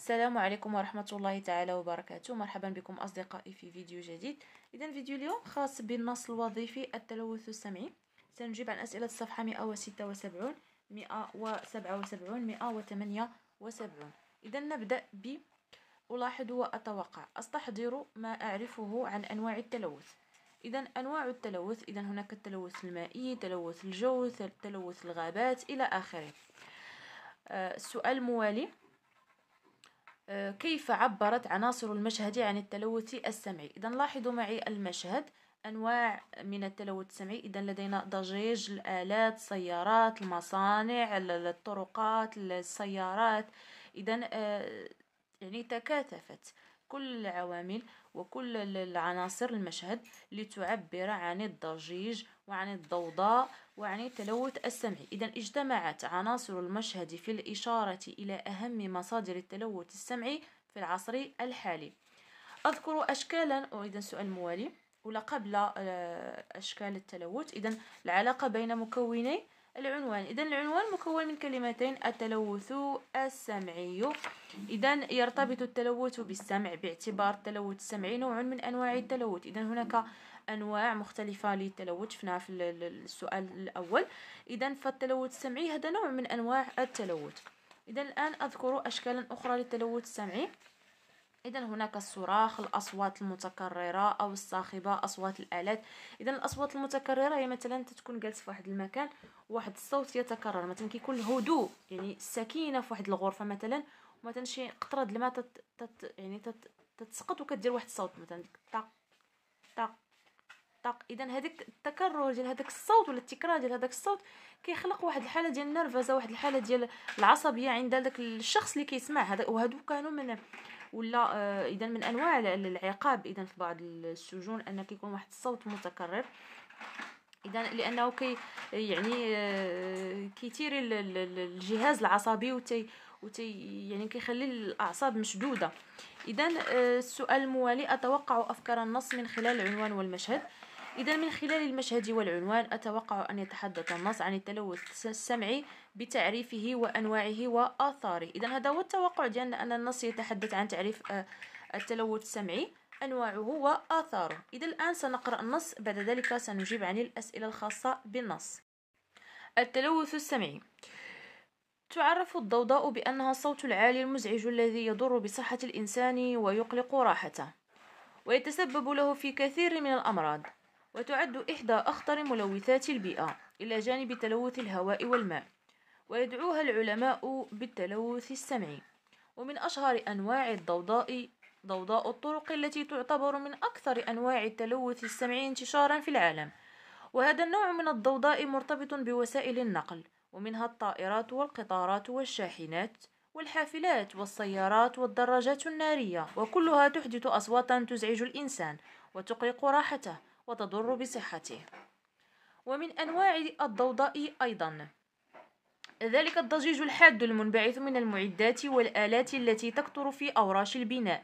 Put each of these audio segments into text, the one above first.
السلام عليكم ورحمة الله تعالى وبركاته مرحبا بكم أصدقائي في فيديو جديد إذا فيديو اليوم خاص بالنص الوظيفي التلوث السمعي سنجيب عن أسئلة الصفحة 176 177 178 إذا نبدأ ب ألاحظ وأتوقع أستحضر ما أعرفه عن أنواع التلوث إذا أنواع التلوث إذا هناك التلوث المائي تلوث الجو تلوث الغابات إلى آخره آه، السؤال الموالي آه، كيف عبرت عناصر المشهد عن التلوث السمعي إذا لاحظوا معي المشهد أنواع من التلوث السمعي إذا لدينا ضجيج الآلات السيارات المصانع الطرقات السيارات إذا آه، يعني تكاثفت كل العوامل وكل العناصر المشهد لتعبر عن الضجيج وعن الضوضاء وعن التلوث السمعي إذا اجتمعت عناصر المشهد في الإشارة إلى أهم مصادر التلوث السمعي في العصر الحالي أذكر أشكالا أريد السؤال الموالي ولا قبل آه، أشكال التلوث إذا العلاقة بين مكوني العنوان إذا العنوان مكون من كلمتين التلوث السمعي إذا يرتبط التلوث بالسمع باعتبار التلوث السمعي نوع من أنواع التلوث إذا هناك أنواع مختلفة للتلوث شفناها في السؤال الأول إذا فالتلوث السمعي هذا نوع من أنواع التلوث إذا الآن أذكر أشكالا أخرى للتلوث السمعي إذا هناك الصراخ الأصوات المتكررة أو الصاخبة أصوات الآلات إذا الأصوات المتكررة هي مثلا تكون جالس في واحد المكان واحد الصوت يتكرر مثلا كيكون الهدوء يعني السكينة في واحد الغرفة مثلا مثلا شي قطرة د الماء تت, تت يعني تت تتسقط وكدير واحد الصوت مثلا ديك طق طق طق اذا هذاك التكرر ديال هذاك الصوت ولا التكرار ديال هذاك الصوت كيخلق واحد الحاله ديال النرفزه واحد الحاله ديال العصبيه عند داك الشخص اللي كيسمع هذا وهادو كانوا من ولا آه، اذا من انواع العقاب اذا في بعض السجون ان كيكون واحد الصوت متكرر اذا لانه كي يعني آه، كيثير الجهاز العصبي وتي وتي يعني كيخلي الاعصاب مشدوده اذا آه، السؤال الموالي اتوقع افكار النص من خلال العنوان والمشهد إذا من خلال المشهد والعنوان أتوقع أن يتحدث النص عن التلوث السمعي بتعريفه وأنواعه وآثاره إذا هذا هو التوقع ديالنا أن النص يتحدث عن تعريف آه، التلوث السمعي أنواعه وآثاره إذا الآن سنقرأ النص بعد ذلك سنجيب عن الأسئلة الخاصة بالنص التلوث السمعي تعرف الضوضاء بأنها الصوت العالي المزعج الذي يضر بصحة الإنسان ويقلق راحته ويتسبب له في كثير من الأمراض وتعد إحدى أخطر ملوثات البيئة إلى جانب تلوث الهواء والماء ويدعوها العلماء بالتلوث السمعي ومن أشهر أنواع الضوضاء ضوضاء الطرق التي تعتبر من أكثر أنواع التلوث السمعي انتشارا في العالم وهذا النوع من الضوضاء مرتبط بوسائل النقل ومنها الطائرات والقطارات والشاحنات والحافلات والسيارات والدراجات النارية وكلها تحدث أصواتا تزعج الإنسان وتقلق راحته وتضر بصحته ومن أنواع الضوضاء أيضا ذلك الضجيج الحاد المنبعث من المعدات والآلات التي تكثر في أوراش البناء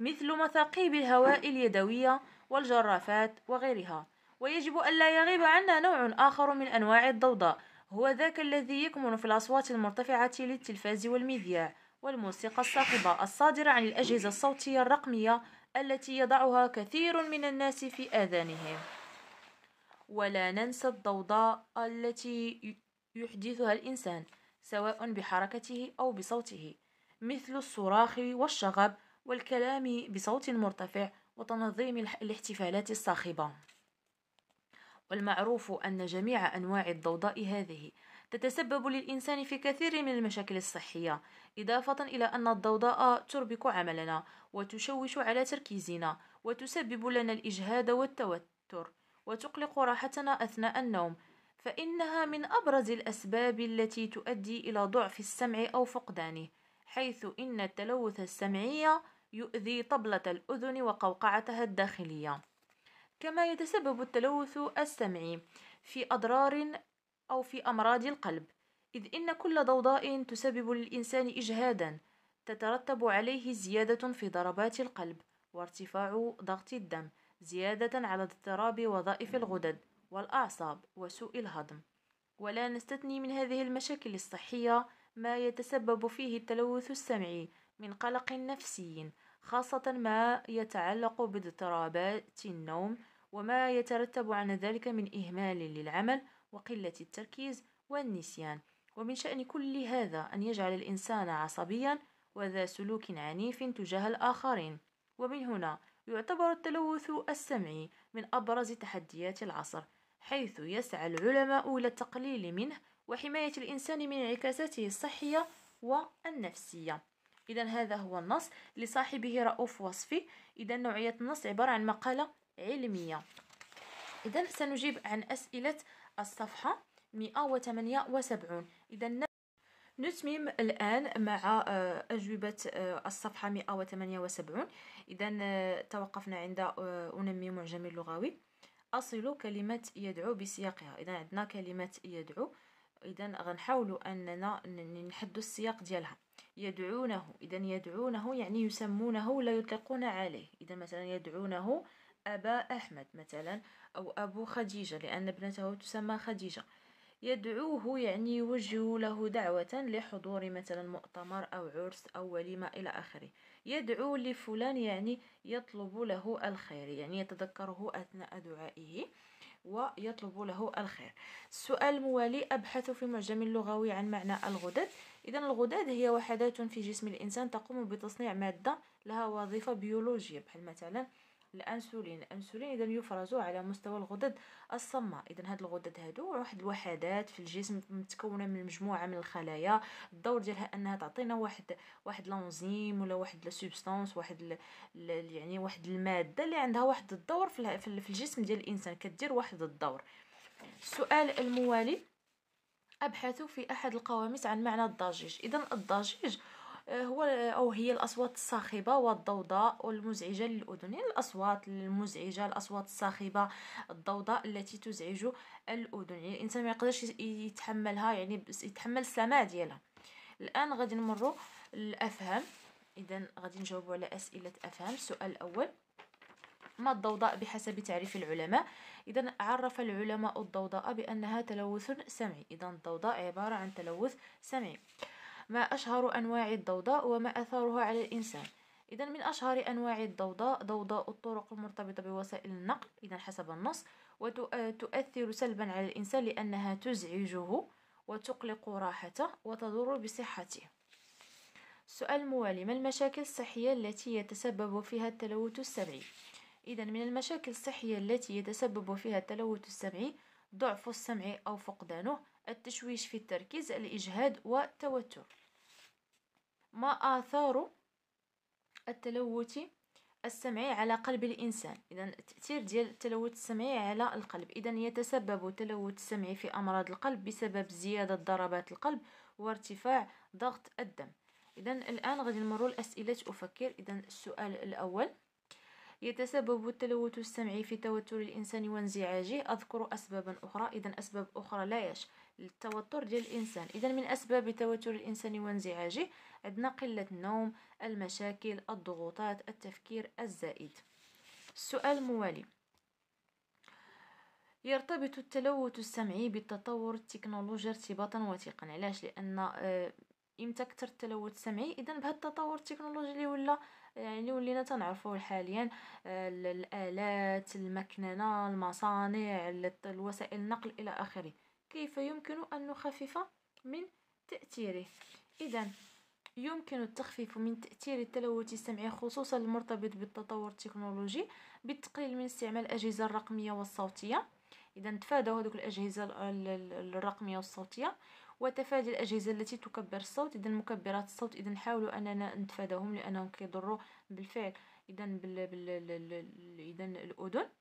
مثل مثاقيب الهواء اليدوية والجرافات وغيرها ويجب ألا يغيب عنا نوع آخر من أنواع الضوضاء هو ذاك الذي يكمن في الأصوات المرتفعة للتلفاز والمذياع والموسيقى الصاخبة الصادرة عن الأجهزة الصوتية الرقمية التي يضعها كثير من الناس في آذانهم ولا ننسى الضوضاء التي يحدثها الإنسان سواء بحركته أو بصوته مثل الصراخ والشغب والكلام بصوت مرتفع وتنظيم الاحتفالات الصاخبة والمعروف أن جميع أنواع الضوضاء هذه تتسبب للإنسان في كثير من المشاكل الصحية إضافة إلى أن الضوضاء تربك عملنا وتشوش على تركيزنا وتسبب لنا الإجهاد والتوتر وتقلق راحتنا أثناء النوم فإنها من أبرز الأسباب التي تؤدي إلى ضعف السمع أو فقدانه حيث إن التلوث السمعي يؤذي طبلة الأذن وقوقعتها الداخلية كما يتسبب التلوث السمعي في أضرار أو في أمراض القلب إذ إن كل ضوضاء تسبب للإنسان إجهادا تترتب عليه زيادة في ضربات القلب وارتفاع ضغط الدم زيادة على اضطراب وظائف الغدد والأعصاب وسوء الهضم ولا نستثني من هذه المشاكل الصحية ما يتسبب فيه التلوث السمعي من قلق نفسي خاصة ما يتعلق باضطرابات النوم وما يترتب عن ذلك من إهمال للعمل وقلة التركيز والنسيان ومن شأن كل هذا أن يجعل الإنسان عصبيا وذا سلوك عنيف تجاه الآخرين ومن هنا يعتبر التلوث السمعي من أبرز تحديات العصر حيث يسعى العلماء إلى التقليل منه وحماية الإنسان من انعكاساته الصحية والنفسية إذا هذا هو النص لصاحبه رؤوف وصفي إذا نوعية النص عبارة عن مقالة علمية إذا سنجيب عن أسئلة الصفحة مئة وثمانية وسبعون إذا نتمم الآن مع آه، أجوبة آه، الصفحة 178 إذا آه، توقفنا عند أنمي معجمي اللغوي أصل كلمة يدعو بسياقها إذا عندنا كلمة يدعو إذا غنحاول أننا نحدو السياق ديالها يدعونه إذا يدعونه يعني يسمونه لا يطلقون عليه إذا مثلا يدعونه أبا أحمد مثلا أو أبو خديجة لأن ابنته تسمى خديجة يدعوه يعني يوجه له دعوة لحضور مثلا مؤتمر أو عرس أو وليمة إلى آخره يدعو لفلان يعني يطلب له الخير يعني يتذكره أثناء دعائه ويطلب له الخير السؤال الموالي أبحث في معجم اللغوي عن معنى الغدد إذا الغدد هي وحدات في جسم الإنسان تقوم بتصنيع مادة لها وظيفة بيولوجية بحال مثلا الانسولين الانسولين اذا يفرز على مستوى الغدد الصماء اذا هاد الغدد هادو واحد الوحدات في الجسم متكونه من مجموعه من الخلايا الدور ديالها انها تعطينا واحد واحد لانزيم ولا واحد لا سوبستانس واحد ال يعني واحد الماده اللي عندها واحد الدور في, في الجسم ديال الانسان كدير واحد الدور السؤال الموالي ابحثوا في احد القواميس عن معنى الضجيج اذا الضجيج هو او هي الاصوات الصاخبه والضوضاء والمزعجه للاذن يعني الاصوات المزعجه الاصوات الصاخبه الضوضاء التي تزعج الاذن يعني الانسان ما يقدرش يتحملها يعني يتحمل السماع ديالها الان غادي نمروا للافهام اذا غادي نجاوبوا على اسئله افهام السؤال الاول ما الضوضاء بحسب تعريف العلماء إذا عرف العلماء الضوضاء بأنها تلوث سمعي إذا الضوضاء عبارة عن تلوث سمعي ما أشهر أنواع الضوضاء وما أثارها على الإنسان إذا من أشهر أنواع الضوضاء ضوضاء الطرق المرتبطة بوسائل النقل إذا حسب النص وتؤثر سلبا على الإنسان لأنها تزعجه وتقلق راحته وتضر بصحته السؤال الموالي ما المشاكل الصحية التي يتسبب فيها التلوث السمعي؟ إذا من المشاكل الصحية التي يتسبب فيها التلوث السمعي ضعف السمع أو فقدانه التشويش في التركيز الإجهاد والتوتر ما آثار التلوث السمعي على قلب الانسان اذا التاثير ديال التلوث السمعي على القلب اذا يتسبب التلوث السمعي في امراض القلب بسبب زياده ضربات القلب وارتفاع ضغط الدم اذا الان غادي نمروا الأسئلة افكر اذا السؤال الاول يتسبب التلوث السمعي في توتر الانسان وانزعاجه اذكر اسبابا اخرى اذا اسباب اخرى لا يش التوتر ديال الانسان اذا من اسباب توتر الانسان وانزعاجه عندنا قله النوم المشاكل الضغوطات التفكير الزائد السؤال الموالي يرتبط التلوث السمعي بالتطور التكنولوجي ارتباطا وثيقا علاش لان امتى آه، كثر التلوث السمعي اذا بهذا التطور التكنولوجي اللي ولا يعني ولينا تنعرفوه حاليا آه، الالات المكننه المصانع الوسائل النقل الى اخره كيف يمكن أن نخفف من تأثيره إذا يمكن التخفيف من تأثير التلوث السمعي خصوصا المرتبط بالتطور التكنولوجي بالتقليل من استعمال الأجهزة الرقمية والصوتية إذا نتفاداو هذوك الأجهزة الرقمية والصوتية وتفادي الأجهزة التي تكبر الصوت إذا مكبرات الصوت إذا نحاولوا أننا نتفاداهم لأنهم كيضروا بالفعل إذا بال... بال... إذا الأذن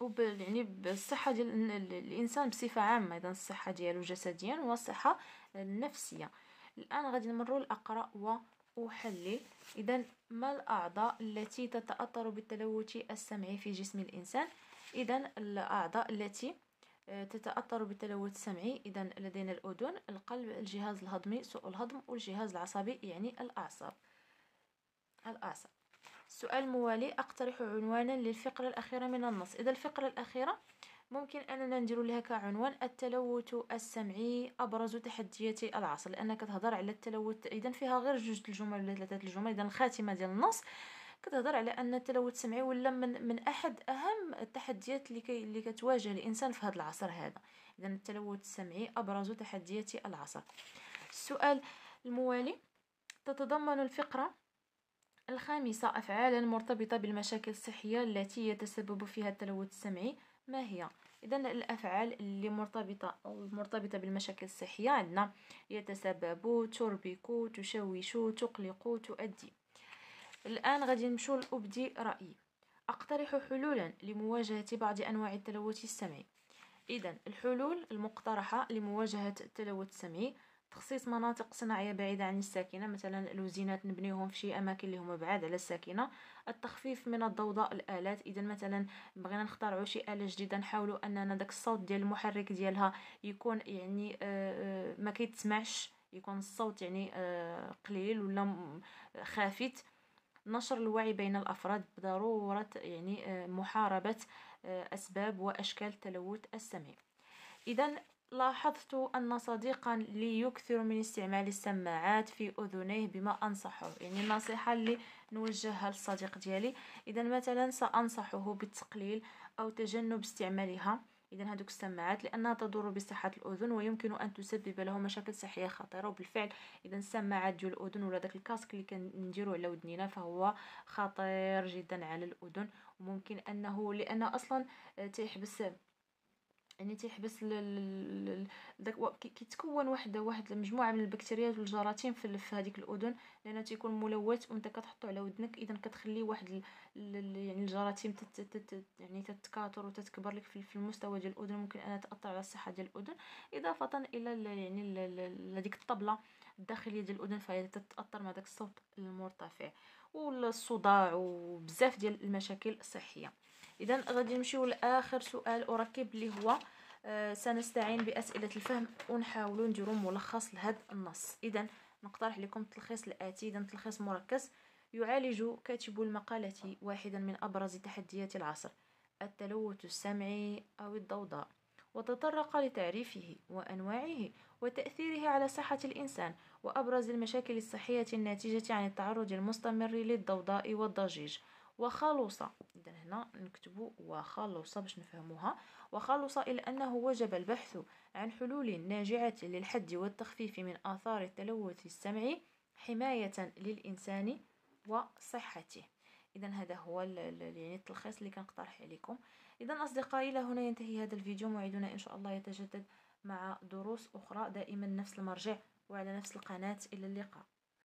وب يعني بالصحة ديال الإنسان بصفة عامة إذا الصحة ديالو جسديا والصحة النفسية الآن غادي نمرو لأقرأ وأحلل إذا ما الأعضاء التي تتأثر بالتلوث السمعي في جسم الإنسان إذا الأعضاء التي آه، تتأثر بالتلوث السمعي إذا لدينا الأذن القلب الجهاز الهضمي سوء الهضم والجهاز العصبي يعني الأعصاب الأعصاب السؤال الموالي أقترح عنوانا للفقرة الأخيرة من النص إذا الفقرة الأخيرة ممكن أننا نديرو لها كعنوان التلوث السمعي أبرز تحديات العصر لأن كتهضر على التلوث إذا فيها غير جوج الجمل ولا ثلاثة الجمل إذا الخاتمة ديال النص كتهضر على ان التلوث السمعي ولا من من احد اهم التحديات اللي اللي كتواجه الانسان في هذا العصر هذا اذا التلوث السمعي ابرز تحديات العصر السؤال الموالي تتضمن الفقره الخامسة أفعالا مرتبطة بالمشاكل الصحية التي يتسبب فيها التلوث السمعي ما هي إذا الأفعال اللي مرتبطة أو مرتبطة بالمشاكل الصحية عندنا يتسبب تربك تشوش تقلق تؤدي الآن غادي نمشيو لأبدي رأيي أقترح حلولا لمواجهة بعض أنواع التلوث السمعي إذا الحلول المقترحة لمواجهة التلوث السمعي تخصيص مناطق صناعيه بعيده عن الساكنه مثلا الوزينات نبنيوهم في شي اماكن اللي هما بعاد على الساكنه التخفيف من الضوضاء الالات اذا مثلا بغينا نخترعوا شي اله جديده نحاولوا اننا داك الصوت ديال المحرك ديالها يكون يعني آه، آه، ما كيتسمعش يكون الصوت يعني آه، قليل ولا خافت نشر الوعي بين الافراد بضروره يعني محاربه اسباب واشكال تلوث السمع اذا لاحظت أن صديقا لي يكثر من استعمال السماعات في أذنيه بما أنصحه يعني النصيحة اللي نوجهها للصديق ديالي إذا مثلا سأنصحه بالتقليل أو تجنب استعمالها إذا هذوك السماعات لأنها تضر بصحة الأذن ويمكن أن تسبب له مشاكل صحية خطيرة وبالفعل إذا السماعات ديال الأذن ولا داك الكاسك اللي كنديرو على ودنينا فهو خطير جدا على الأذن وممكن أنه لأن أصلا تيحبس يعني تيحبس داك كيتكون واحد واحد مجموعه من البكتيريات والجراثيم في في هذيك الاذن لانه تيكون ملوث وانت كتحطو على ودنك اذا كتخلي واحد ال يعني الجراثيم تت تت يعني تتكاثر وتتكبر لك في المستوى ديال الاذن ممكن انها تاثر على الصحه ديال الاذن اضافه الى يعني هذيك الطبله الداخليه ديال الاذن فهي تتاثر مع داك الصوت المرتفع والصداع وبزاف ديال المشاكل الصحيه اذا غادي نمشيو لاخر سؤال اركب اللي هو آه، سنستعين باسئله الفهم ونحاولوا نديروا ملخص لهذا النص اذا نقترح لكم التلخيص الاتي اذا تلخيص مركز يعالج كاتب المقاله واحدا من ابرز تحديات العصر التلوث السمعي او الضوضاء وتطرق لتعريفه وانواعه وتاثيره على صحه الانسان وابرز المشاكل الصحيه الناتجه عن التعرض المستمر للضوضاء والضجيج وخلص اذا هنا نكتب وخلص باش نفهموها وخلص الى انه وجب البحث عن حلول ناجعه للحد والتخفيف من اثار التلوث السمعي حمايه للانسان وصحته اذا هذا هو يعني التلخيص اللي كنقترح عليكم اذا اصدقائي الى هنا ينتهي هذا الفيديو موعدنا ان شاء الله يتجدد مع دروس اخرى دائما نفس المرجع وعلى نفس القناه الى اللقاء